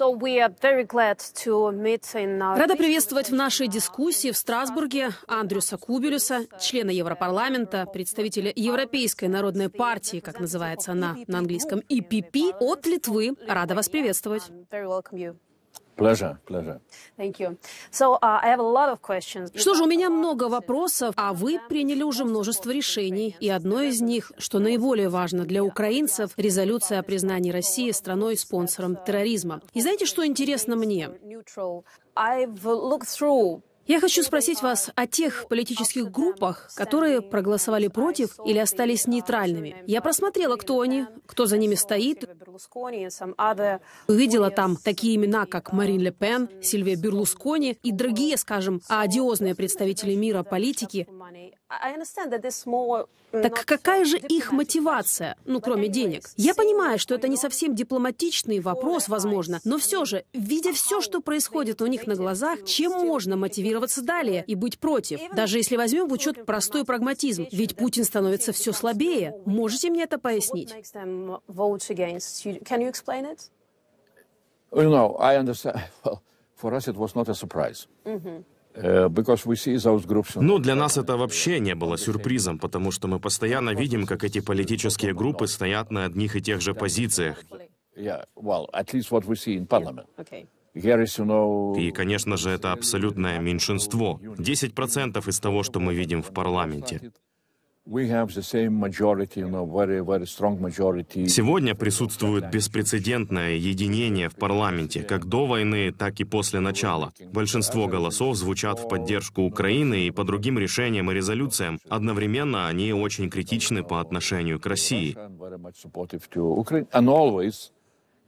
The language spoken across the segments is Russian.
Рада приветствовать в нашей дискуссии в Страсбурге Андрюса Кубелюса, члена Европарламента, представителя Европейской народной партии, как называется она на английском, ИПП, от Литвы. Рада вас приветствовать. Pleasure, pleasure. Thank you. So, uh, I have a lot of questions. Что же у меня много вопросов, а вы приняли уже множество решений. И одно из них, что наиболее важно для украинцев, резолюция о признании России страной-спонсором терроризма. И знаете, что интересно мне? I've looked through я хочу спросить вас о тех политических группах, которые проголосовали против или остались нейтральными. Я просмотрела, кто они, кто за ними стоит. Увидела там такие имена, как Марин Ле Пен, Сильвия Берлускони и другие, скажем, одиозные представители мира политики, Mm, так какая же их мотивация, ну, кроме денег? Я понимаю, что это не совсем дипломатичный вопрос, возможно, но все же, видя все, что происходит у них на глазах, чем можно мотивироваться далее и быть против? Даже если возьмем в учет простой прагматизм, ведь Путин становится все слабее. Можете мне это пояснить? You know, I understand. Well, for us it was not a surprise. Mm-hmm. Э, ну, для нас это вообще не было сюрпризом, потому что мы постоянно видим, как эти политические группы стоят на одних и тех же позициях. И, конечно же, это абсолютное меньшинство. 10% из того, что мы видим в парламенте. Сегодня присутствует беспрецедентное единение в парламенте, как до войны, так и после начала. Большинство голосов звучат в поддержку Украины и по другим решениям и резолюциям. Одновременно они очень критичны по отношению к России.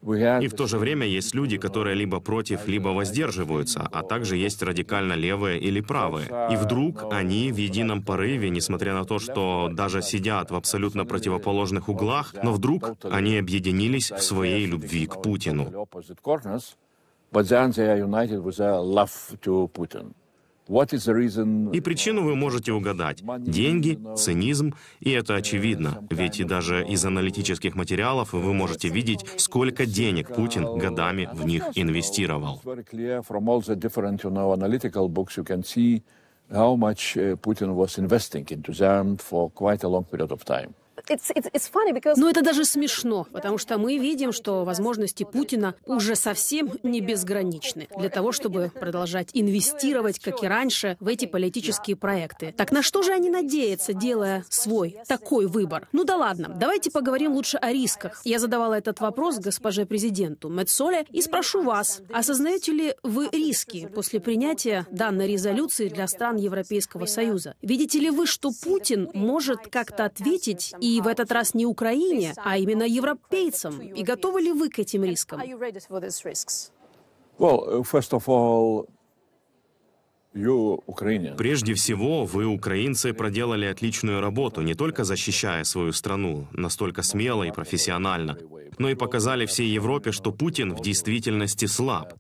И в то же время есть люди, которые либо против, либо воздерживаются, а также есть радикально левые или правые. И вдруг они в едином порыве, несмотря на то, что даже сидят в абсолютно противоположных углах, но вдруг они объединились в своей любви к Путину. И причину вы можете угадать. Деньги, цинизм, и это очевидно, ведь и даже из аналитических материалов вы можете видеть, сколько денег Путин годами в них инвестировал. How much Putin э, was investing into them for quite a long period of time. Но это даже смешно, потому что мы видим, что возможности Путина уже совсем не безграничны для того, чтобы продолжать инвестировать, как и раньше, в эти политические проекты. Так на что же они надеются, делая свой такой выбор? Ну да ладно, давайте поговорим лучше о рисках. Я задавала этот вопрос госпоже президенту Мэтсоле и спрошу вас, осознаете ли вы риски после принятия данной резолюции для стран Европейского Союза? Видите ли вы, что Путин может как-то ответить и в этот раз не Украине, а именно европейцам? И готовы ли вы к этим рискам? Uh, Прежде всего, вы, украинцы, проделали отличную работу, не только защищая свою страну настолько смело и профессионально, но и показали всей Европе, что Путин в действительности слаб.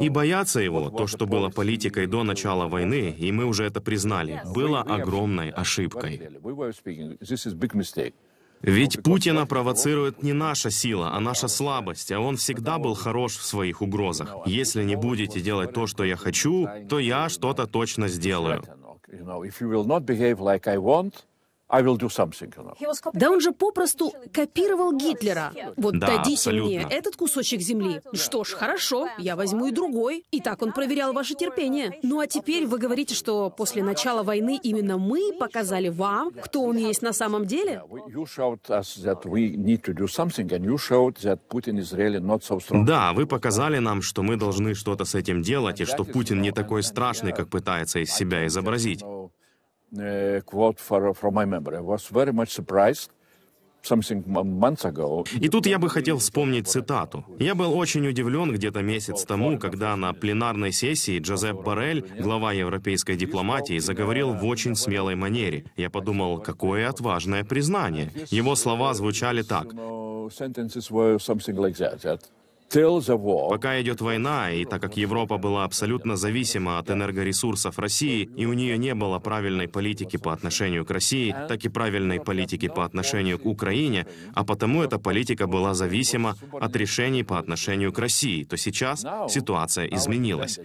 И бояться его, то, что было политикой до начала войны, и мы уже это признали, было огромной ошибкой. Ведь Путина провоцирует не наша сила, а наша слабость, а он всегда был хорош в своих угрозах. Если не будете делать то, что я хочу, то я что-то точно сделаю. Да он же попросту копировал Гитлера. Вот да, дадите абсолютно. мне этот кусочек земли. Что ж, хорошо, я возьму и другой. И так он проверял ваше терпение. Ну а теперь вы говорите, что после начала войны именно мы показали вам, кто он есть на самом деле? Да, вы показали нам, что мы должны что-то с этим делать, и что Путин не такой страшный, как пытается из себя изобразить и тут я бы хотел вспомнить цитату. Я был очень удивлен где-то месяц тому, когда на пленарной сессии Джозеп Барель, глава европейской дипломатии, заговорил в очень смелой манере. Я подумал, какое отважное признание. Его слова звучали так. Пока идет война, и так как Европа была абсолютно зависима от энергоресурсов России, и у нее не было правильной политики по отношению к России, так и правильной политики по отношению к Украине, а потому эта политика была зависима от решений по отношению к России, то сейчас ситуация изменилась.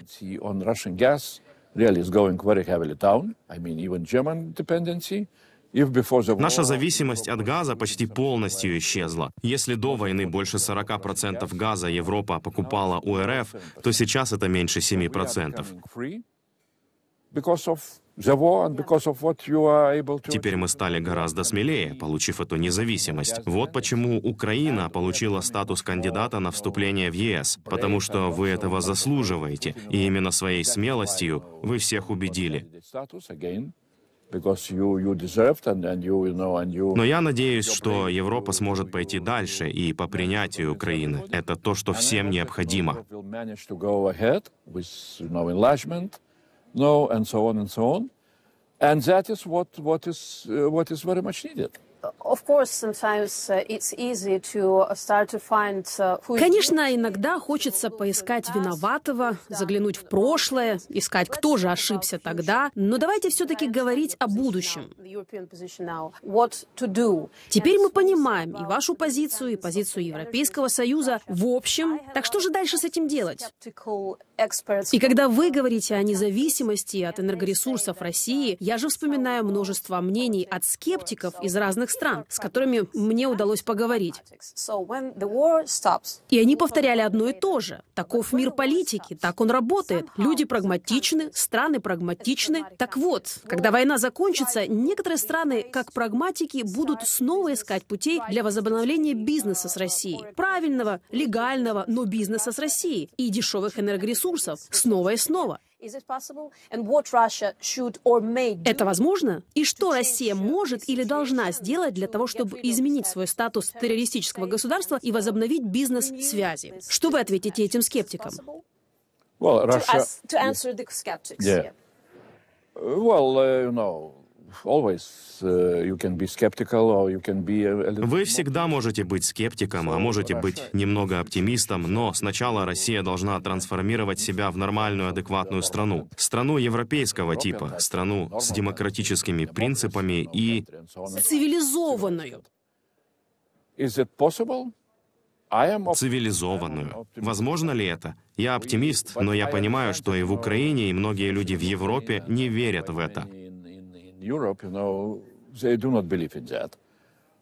Наша зависимость от газа почти полностью исчезла. Если до войны больше 40% газа Европа покупала у РФ, то сейчас это меньше 7%. Теперь мы стали гораздо смелее, получив эту независимость. Вот почему Украина получила статус кандидата на вступление в ЕС, потому что вы этого заслуживаете, и именно своей смелостью вы всех убедили. Но я надеюсь, что Европа сможет пойти дальше и по принятию Украины. Это то, что всем необходимо. And that is what, what is, uh, what is very much needed. Конечно, иногда хочется поискать виноватого, заглянуть в прошлое, искать, кто же ошибся тогда. Но давайте все-таки говорить о будущем. Теперь мы понимаем и вашу позицию, и позицию Европейского Союза в общем. Так что же дальше с этим делать? И когда вы говорите о независимости от энергоресурсов России, я же вспоминаю множество мнений от скептиков из разных стран, с которыми мне удалось поговорить. И они повторяли одно и то же. Таков мир политики, так он работает. Люди прагматичны, страны прагматичны. Так вот, когда война закончится, некоторые страны, как прагматики, будут снова искать путей для возобновления бизнеса с Россией. Правильного, легального, но бизнеса с Россией и дешевых энергоресурсов ресурсов снова и снова. Это возможно? И что Россия может или должна сделать для того, чтобы изменить свой статус террористического государства и возобновить бизнес-связи? Что вы ответите этим скептикам? Well, Russia... to us, to вы всегда можете быть скептиком, а можете быть немного оптимистом, но сначала Россия должна трансформировать себя в нормальную, адекватную страну. Страну европейского типа, страну с демократическими принципами и... Цивилизованную. Цивилизованную. Возможно ли это? Я оптимист, но я понимаю, что и в Украине, и многие люди в Европе не верят в это. in Europe, you know, they do not believe in that.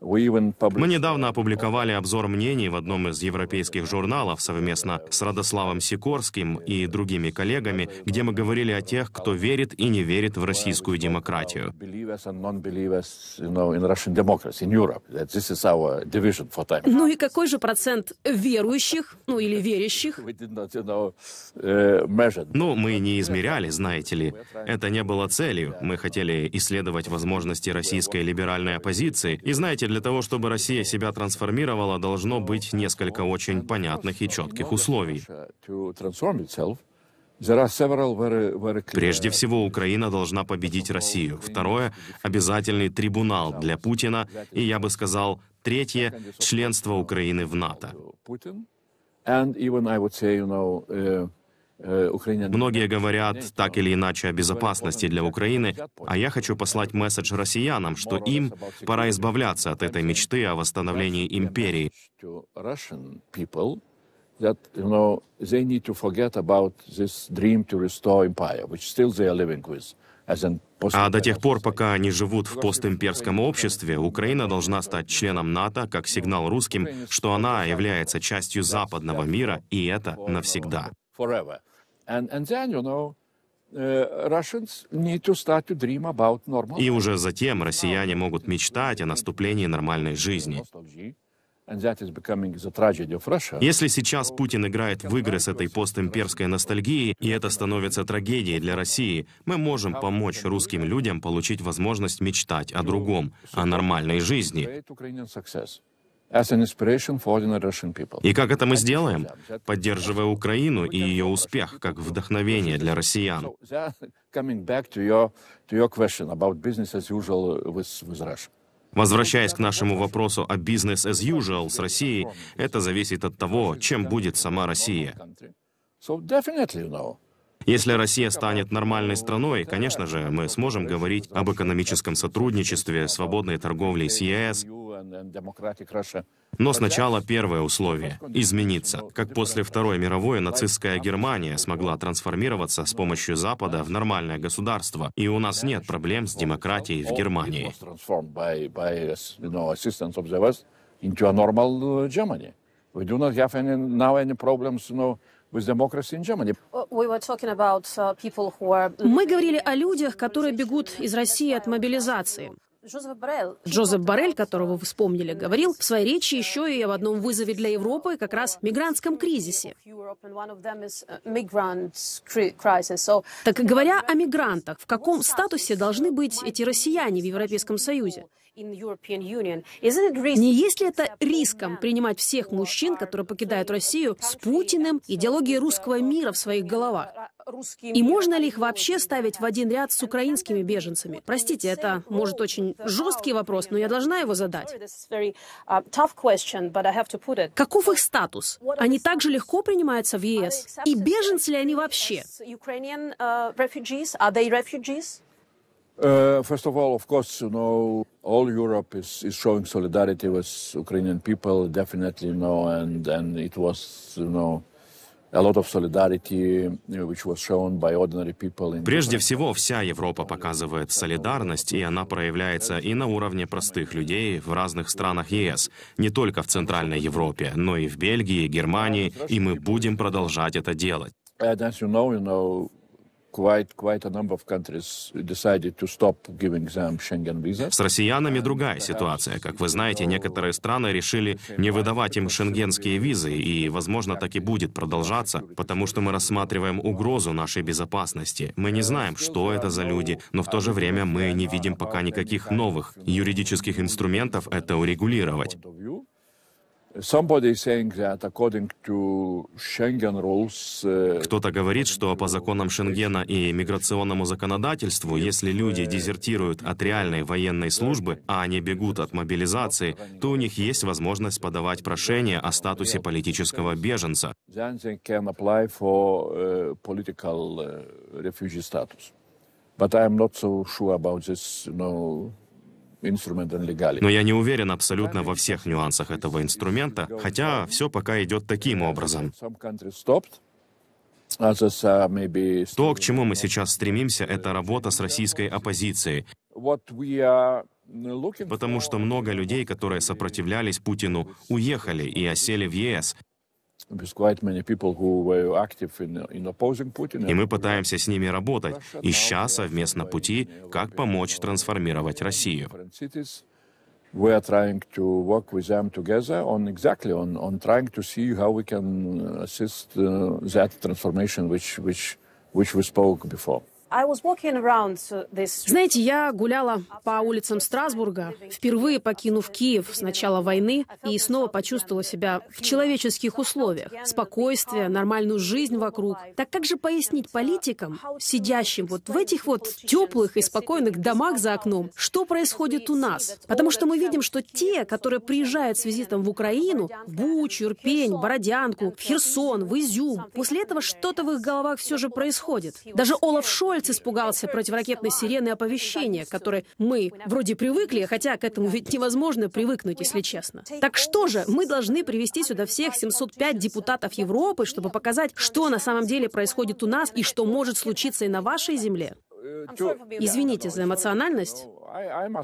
Мы недавно опубликовали обзор мнений в одном из европейских журналов совместно с Радославом Сикорским и другими коллегами, где мы говорили о тех, кто верит и не верит в российскую демократию. Ну и какой же процент верующих, ну или верящих? Э, ну, мы не измеряли, знаете ли. Это не было целью. Мы хотели исследовать возможности российской либеральной оппозиции. И знаете, для того, чтобы Россия себя трансформировала, должно быть несколько очень понятных и четких условий. Прежде всего, Украина должна победить Россию. Второе — обязательный трибунал для Путина. И я бы сказал, третье — членство Украины в НАТО. Многие говорят так или иначе о безопасности для Украины, а я хочу послать месседж россиянам, что им пора избавляться от этой мечты о восстановлении империи. А до тех пор, пока они живут в постимперском обществе, Украина должна стать членом НАТО как сигнал русским, что она является частью западного мира, и это навсегда forever. And, and then, you know, И уже затем россияне могут мечтать о наступлении нормальной жизни. Если сейчас Путин играет в игры с этой постимперской ностальгией, и это становится трагедией для России, мы можем помочь русским людям получить возможность мечтать о другом, о нормальной жизни. И как это мы сделаем? Поддерживая Украину и ее успех как вдохновение для россиян. Возвращаясь к нашему вопросу о бизнес as usual с Россией, это зависит от того, чем будет сама Россия. Если Россия станет нормальной страной, конечно же, мы сможем говорить об экономическом сотрудничестве, свободной торговле с ЕС. Но сначала первое условие — измениться. Как после Второй мировой нацистская Германия смогла трансформироваться с помощью Запада в нормальное государство, и у нас нет проблем с демократией в Германии. We do not have any now any problems, you know, Uh, Мы говорили о людях, которые бегут из России от мобилизации. Джозеф Барель, которого вы вспомнили, говорил в своей речи еще и об одном вызове для Европы, как раз мигрантском кризисе. Uh, так говоря о мигрантах, в каком статусе должны быть эти россияне в Европейском Союзе? Не есть ли это риском принимать всех мужчин, которые покидают Россию, с Путиным, идеологией русского мира в своих головах? И можно ли их вообще ставить в один ряд с украинскими беженцами? Простите, это, может, очень жесткий вопрос, но я должна его задать. Uh, Каков их статус? Они так же легко принимаются в ЕС? И беженцы ли они вообще? Uh, uh, first of all, of course, you know, all Europe is, showing solidarity with Ukrainian people, definitely, you and, and it was, you know, Прежде всего, вся Европа показывает солидарность, и она проявляется и на уровне простых людей в разных странах ЕС, не только в Центральной Европе, но и в Бельгии, Германии, и мы будем продолжать это делать. С россиянами другая ситуация. Как вы знаете, некоторые страны решили не выдавать им шенгенские визы, и, возможно, так и будет продолжаться, потому что мы рассматриваем угрозу нашей безопасности. Мы не знаем, что это за люди, но в то же время мы не видим пока никаких новых юридических инструментов это урегулировать. Uh, Кто-то говорит, что по законам Шенгена и миграционному законодательству, если люди дезертируют от реальной военной службы, а они бегут от мобилизации, то у них есть возможность подавать прошение о статусе политического беженца. But I am not so sure about this, no, но я не уверен абсолютно во всех нюансах этого инструмента, хотя все пока идет таким образом. Uh, То, к чему мы сейчас стремимся, это работа с российской оппозицией. Потому что много людей, которые сопротивлялись Путину, уехали и осели в ЕС. И мы пытаемся с ними работать, ища совместно пути, как помочь трансформировать Россию. We are trying to work with them together on exactly on, on trying to see how we can assist uh, that transformation which, which, which we spoke before. Uh, Знаете, я гуляла по улицам Страсбурга, впервые покинув Киев с начала войны, и снова почувствовала себя в человеческих условиях. Спокойствие, нормальную жизнь вокруг. Так как же пояснить политикам, сидящим вот в этих вот теплых и спокойных домах за окном, что происходит у нас? Потому что мы видим, что те, которые приезжают с визитом в Украину, в Бучу, Бородянку, Херсон, в Изюм, после этого что-то в их головах все же происходит. Даже Олаф Шольц Заяц испугался противоракетной сирены оповещения, к которой мы вроде привыкли, хотя к этому ведь невозможно привыкнуть, если честно. Так что же, мы должны привести сюда всех 705 депутатов Европы, чтобы показать, что на самом деле происходит у нас и что может случиться и на вашей земле? Извините за эмоциональность. Uh,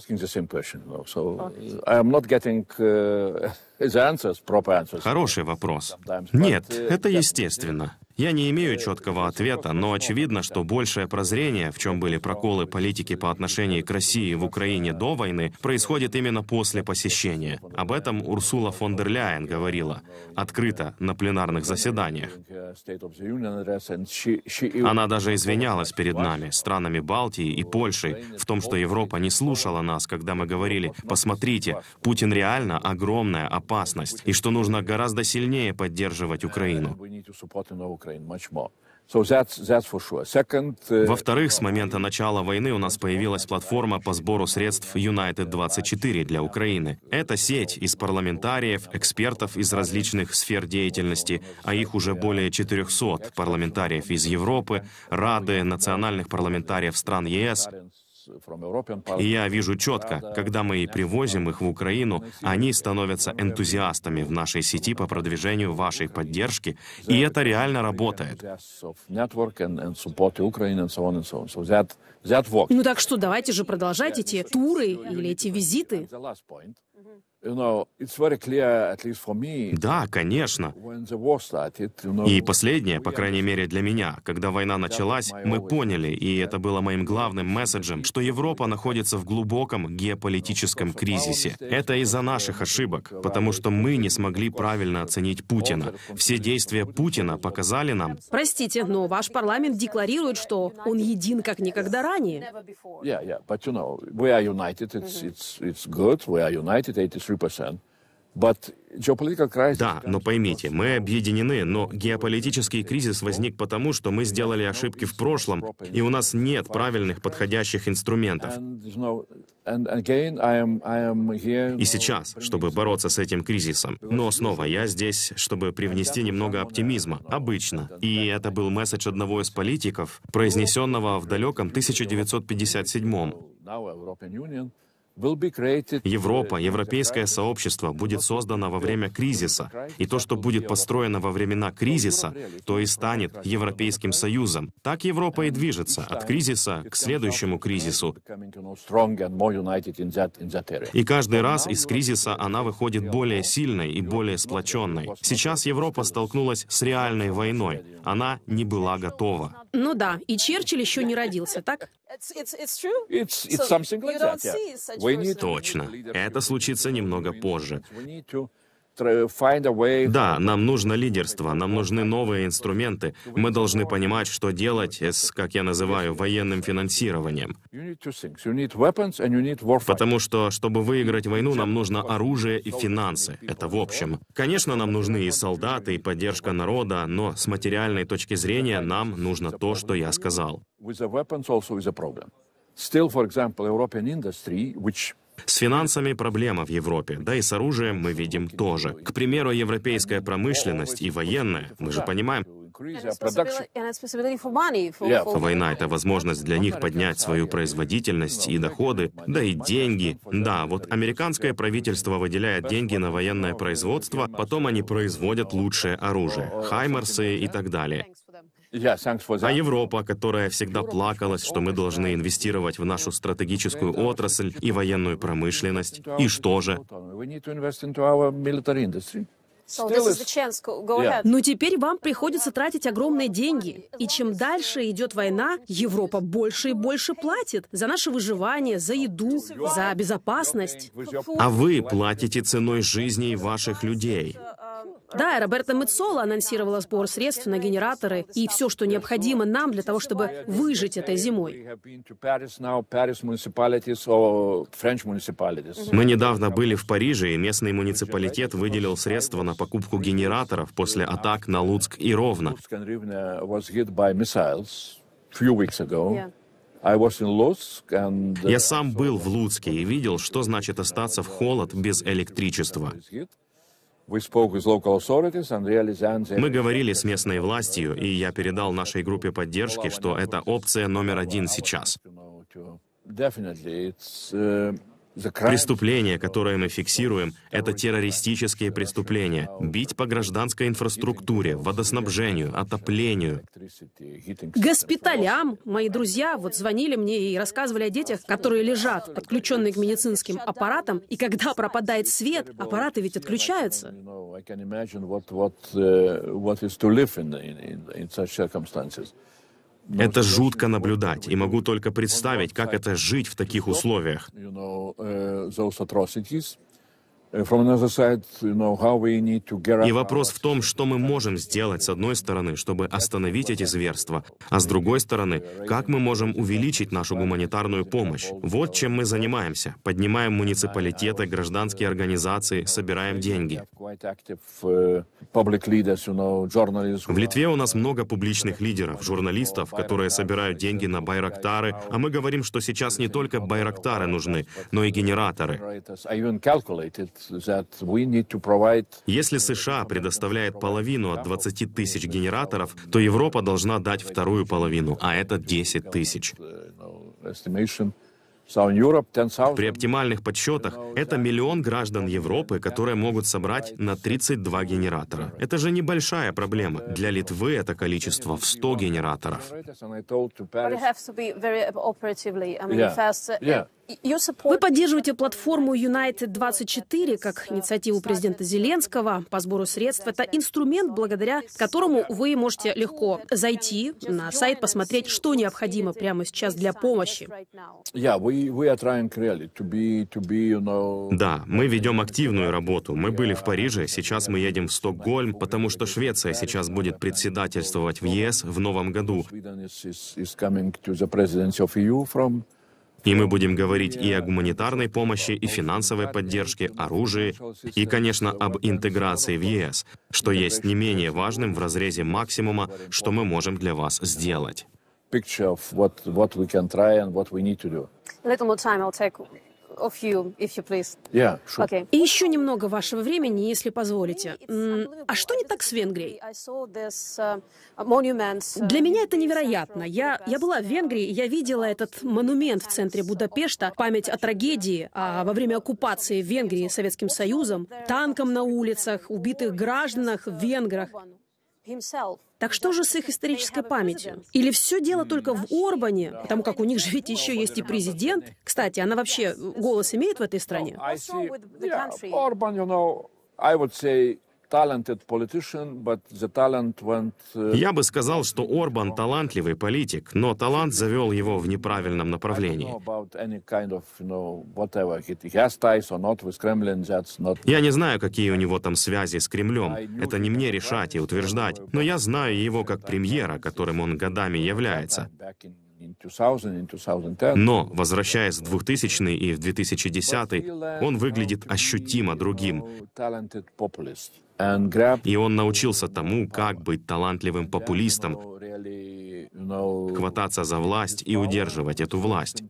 uh, Хороший вопрос. Нет, uh, это естественно. Я не имею четкого ответа, но очевидно, что большее прозрение, в чем были проколы политики по отношению к России в Украине до войны, происходит именно после посещения. Об этом Урсула фон дер Ляйен говорила открыто на пленарных заседаниях. Она даже извинялась перед нами, странами Балтии и Польшей, в том, что Европа не слушала нас, когда мы говорили, посмотрите, Путин реально огромная опасность, и что нужно гораздо сильнее поддерживать Украину. Uh, Во-вторых, с момента начала войны у нас появилась платформа по сбору средств United24 для Украины. Это сеть из парламентариев, экспертов из различных сфер деятельности, а их уже более 400 парламентариев из Европы, Рады, национальных парламентариев стран ЕС, и я вижу четко, когда мы привозим их в Украину, они становятся энтузиастами в нашей сети по продвижению вашей поддержки, и это реально работает. Ну так что, давайте же продолжать эти туры или эти визиты. Да, конечно. И последнее, по крайней мере для меня, когда война началась, мы поняли, и это было моим главным месседжем, что Европа находится в глубоком геополитическом кризисе. Это из-за наших ошибок, потому что мы не смогли правильно оценить Путина. Все действия Путина показали нам... Простите, но ваш парламент декларирует, что он един как никогда ранее. Да, но поймите, мы объединены, но геополитический кризис возник потому, что мы сделали ошибки в прошлом, и у нас нет правильных подходящих инструментов. И сейчас, чтобы бороться с этим кризисом. Но снова я здесь, чтобы привнести немного оптимизма, обычно. И это был месседж одного из политиков, произнесенного в далеком 1957 -м. Европа, европейское сообщество будет создано во время кризиса, и то, что будет построено во времена кризиса, то и станет Европейским Союзом. Так Европа и движется от кризиса к следующему кризису. И каждый раз из кризиса она выходит более сильной и более сплоченной. Сейчас Европа столкнулась с реальной войной. Она не была готова. Ну да, и Черчилль еще не родился, так? Точно. Это случится немного позже. Да, нам нужно лидерство, нам нужны новые инструменты. Мы должны понимать, что делать с, как я называю, военным финансированием. Потому что, чтобы выиграть войну, нам нужно оружие и финансы. Это в общем. Конечно, нам нужны и солдаты, и поддержка народа, но с материальной точки зрения нам нужно то, что я сказал. С финансами проблема в Европе, да и с оружием мы видим тоже. К примеру, европейская промышленность и военная, мы же понимаем, Война — это возможность для них поднять свою производительность и доходы, да и деньги. Да, вот американское правительство выделяет деньги на военное производство, потом они производят лучшее оружие, хаймарсы и так далее. А Европа, которая всегда плакалась, что мы должны инвестировать в нашу стратегическую отрасль и военную промышленность. И что же? Но «Ну, теперь вам приходится тратить огромные деньги. И чем дальше идет война, Европа больше и больше платит за наше выживание, за еду, за безопасность. А вы платите ценой жизни ваших людей. Да, Роберта Мецола анонсировала сбор средств на генераторы и все, что необходимо нам для того, чтобы выжить этой зимой. Мы недавно были в Париже, и местный муниципалитет выделил средства на покупку генераторов после атак на Луцк и Ровно. Я сам был в Луцке и видел, что значит остаться в холод без электричества. Мы говорили с местной властью, и я передал нашей группе поддержки, что это опция номер один сейчас. Преступления, которые мы фиксируем, это террористические преступления. Бить по гражданской инфраструктуре, водоснабжению, отоплению. Госпиталям. Мои друзья вот звонили мне и рассказывали о детях, которые лежат, подключенные к медицинским аппаратам, и когда пропадает свет, аппараты ведь отключаются. Это жутко наблюдать, и могу только представить, как это жить в таких условиях. Uh, Э, и вопрос в том, что мы можем сделать с одной стороны, чтобы остановить эти зверства, а с другой стороны, как мы можем увеличить нашу гуманитарную помощь. Вот чем мы занимаемся. Поднимаем муниципалитеты, гражданские организации, собираем деньги. Э, в Литве у нас много публичных лидеров, журналистов, которые собирают деньги на байрактары, а мы говорим, что сейчас не только байрактары нужны, но и генераторы. Если США предоставляет половину от 20 тысяч генераторов, то Европа должна дать вторую половину, а это 10 тысяч. Uh, При оптимальных подсчетах это миллион граждан Европы, которые могут собрать на 32 генератора. Это же небольшая проблема. Для Литвы это количество в 100 генераторов. Вы поддерживаете платформу United24 как инициативу президента Зеленского по сбору средств. Это инструмент, благодаря которому вы можете легко зайти на сайт, посмотреть, что необходимо прямо сейчас для помощи. Да, мы ведем активную работу. Мы были в Париже, сейчас мы едем в Стокгольм, потому что Швеция сейчас будет председательствовать в ЕС в новом году. И мы будем говорить и о гуманитарной помощи, и финансовой поддержке, оружии, и, конечно, об интеграции в ЕС, что есть не менее важным в разрезе максимума, что мы можем для вас сделать of you, if you please. Yeah, sure. okay. И еще немного вашего времени, если позволите. А что не так с Венгрией? Uh, uh, Для меня это невероятно. Я, я была в uh, Венгрии, я видела этот монумент в центре Будапешта, память о трагедии а, во время оккупации Венгрии Советским Союзом, танком на улицах, убитых гражданах, венграх. Так что же с их исторической памятью? Или все дело только в Орбане, потому как у них же ведь еще есть и президент? Кстати, она вообще голос имеет в этой стране? Uh, я бы сказал, что Орбан талантливый политик, но талант завел его в неправильном направлении. Я не знаю, какие у него там связи с Кремлем. Это не мне решать и утверждать, но я знаю его как премьера, которым он годами является. Но, возвращаясь в 2000 и в 2010, он выглядит ощутимо другим. И он научился тому, как быть талантливым популистом, хвататься за власть и удерживать эту власть.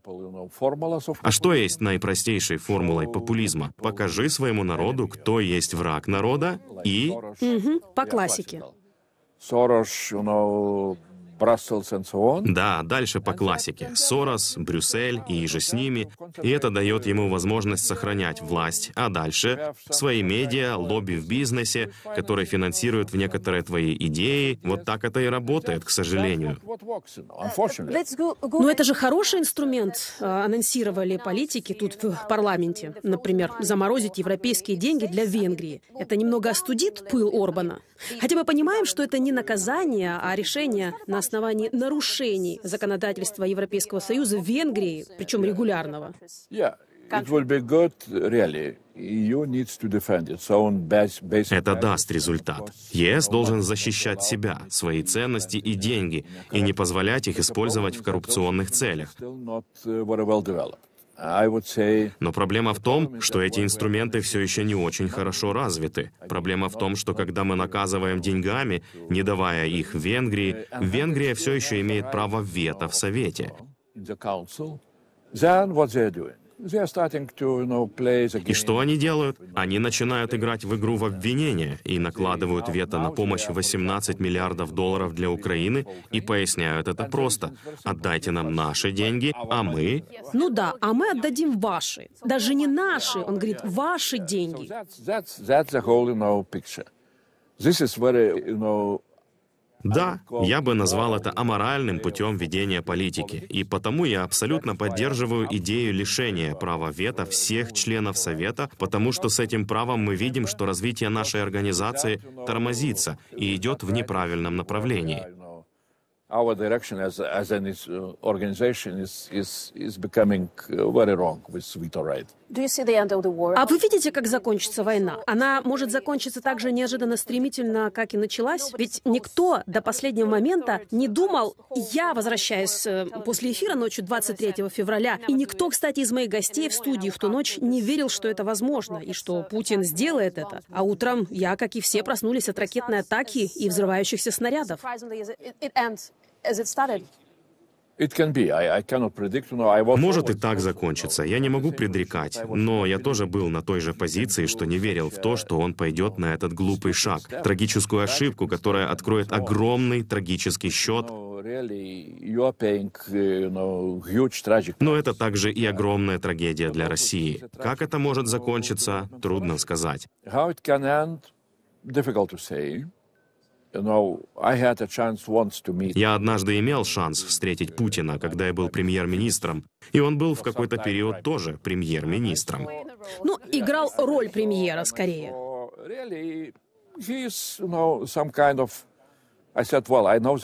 А что есть наипростейшей формулой популизма? Покажи своему народу, кто есть враг народа, и... Угу, по классике. Да, дальше по классике. Сорос, Брюссель и же с ними. И это дает ему возможность сохранять власть, а дальше свои медиа, лобби в бизнесе, которые финансируют в некоторые твои идеи. Вот так это и работает, к сожалению. Но ну, это же хороший инструмент, э, анонсировали политики тут в парламенте. Например, заморозить европейские деньги для Венгрии. Это немного остудит пыл Орбана. Хотя мы понимаем, что это не наказание, а решение на основании нарушений законодательства Европейского Союза в Венгрии, причем регулярного. Это даст результат. ЕС должен защищать себя, свои ценности и деньги, и не позволять их использовать в коррупционных целях. Но проблема в том, что эти инструменты все еще не очень хорошо развиты. Проблема в том, что когда мы наказываем деньгами, не давая их Венгрии, Венгрия все еще имеет право вето в Совете. И что они делают? Они начинают играть в игру в обвинение и накладывают вето на помощь 18 миллиардов долларов для Украины и поясняют это просто. Отдайте нам наши деньги, а мы... Ну да, а мы отдадим ваши. Даже не наши, он говорит, ваши деньги. Да, я бы назвал это аморальным путем ведения политики, и потому я абсолютно поддерживаю идею лишения права вето всех членов Совета, потому что с этим правом мы видим, что развитие нашей организации тормозится и идет в неправильном направлении our direction as, as an uh, organization is, is, is becoming uh, very wrong with veto right. А вы видите, как закончится война? Она может закончиться так же неожиданно стремительно, как и началась? Ведь никто до последнего момента не думал, я возвращаюсь э, после эфира ночью 23 февраля, и никто, кстати, из моих гостей в студии в ту ночь не верил, что это возможно, и что Путин сделает это. А утром я, как и все, проснулись от ракетной атаки и взрывающихся снарядов. Может и так закончится. Я не могу предрекать. Но я тоже был на той же позиции, что не верил в то, что он пойдет на этот глупый шаг, трагическую ошибку, которая откроет огромный трагический счет. Uh, но это также и огромная трагедия для России. Как это может закончиться, трудно сказать. Я однажды имел шанс встретить Путина, когда я был премьер-министром, и он был в какой-то период тоже премьер-министром. Ну, играл роль премьера скорее.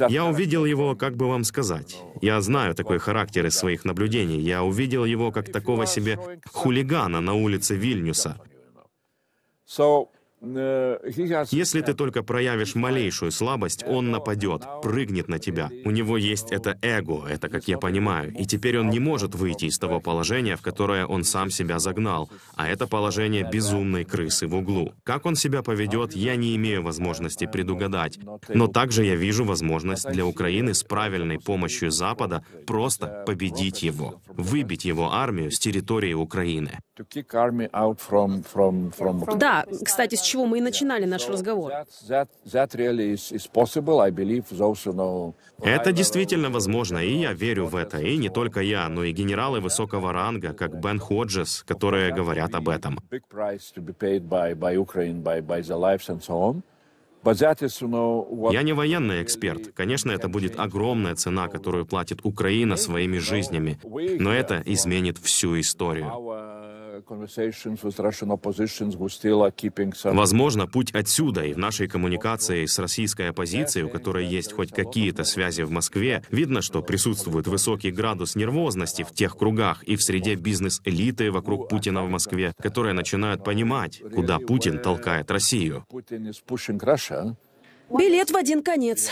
Я увидел его, как бы вам сказать. Я знаю такой характер из своих наблюдений. Я увидел его как такого себе хулигана на улице Вильнюса. Э, Если ты только проявишь э, малейшую слабость, э, он нападет, прыгнет на тебя. У него есть это эго, это как я понимаю, и теперь он не может выйти из того положения, в которое он сам себя загнал, а это положение безумной крысы в углу. Как он себя поведет, я не имею возможности предугадать, но также я вижу возможность для Украины с правильной помощью Запада просто победить его, выбить его армию с территории Украины. Да, кстати, с чего мы и начинали наш разговор. Это действительно возможно, и я верю в это. И не только я, но и генералы высокого ранга, как Бен Ходжес, которые говорят об этом. Я не военный эксперт. Конечно, это будет огромная цена, которую платит Украина своими жизнями, но это изменит всю историю. Uh, Возможно, путь отсюда и в нашей коммуникации с российской оппозицией, у которой есть хоть какие-то связи в Москве, видно, что присутствует высокий градус нервозности в тех кругах и в среде бизнес-элиты вокруг Путина в Москве, которые начинают понимать, куда Путин толкает Россию. Билет в один конец.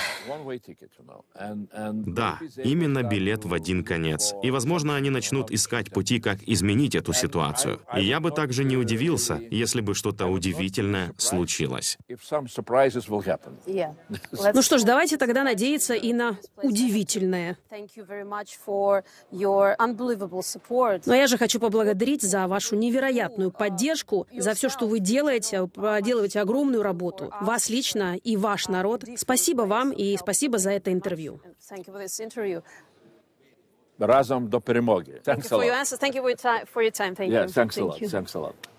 Да, именно билет в один конец. И, возможно, они начнут искать пути, как изменить эту ситуацию. И я бы также не удивился, если бы что-то удивительное случилось. Ну что ж, давайте тогда надеяться и на удивительное. Но я же хочу поблагодарить за вашу невероятную поддержку, за все, что вы делаете, проделываете огромную работу, вас лично и ваш наш народ. Спасибо вам и спасибо за это интервью. Разом до перемоги. Thanks a lot. Thank you for your answers. Thank you for your time. Thank you. Yeah, thanks a lot. Thanks a lot.